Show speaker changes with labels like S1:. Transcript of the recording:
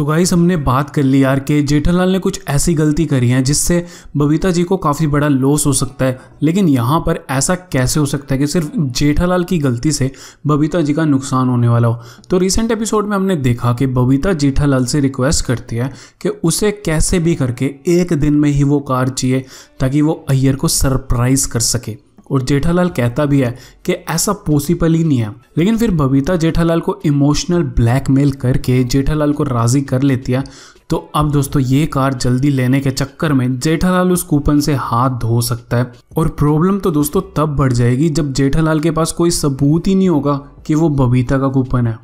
S1: तो गाइस हमने बात कर ली यार के जेठालाल ने कुछ ऐसी गलती करी है जिससे बबीता जी को काफ़ी बड़ा लॉस हो सकता है लेकिन यहाँ पर ऐसा कैसे हो सकता है कि सिर्फ जेठालाल की गलती से बबीता जी का नुकसान होने वाला हो तो रिसेंट एपिसोड में हमने देखा कि बबीता जेठालाल से रिक्वेस्ट करती है कि उसे कैसे भी करके एक दिन में ही वो कार चाहिए ताकि वो अय्यर को सरप्राइज़ कर सके और जेठालाल कहता भी है कि ऐसा पॉसिबल ही नहीं है लेकिन फिर बबीता जेठालाल को इमोशनल ब्लैकमेल करके जेठालाल को राजी कर लेती है तो अब दोस्तों ये कार जल्दी लेने के चक्कर में जेठालाल उस कूपन से हाथ धो सकता है और प्रॉब्लम तो दोस्तों तब बढ़ जाएगी जब जेठालाल के पास कोई सबूत ही नहीं होगा कि वो बबीता का कूपन है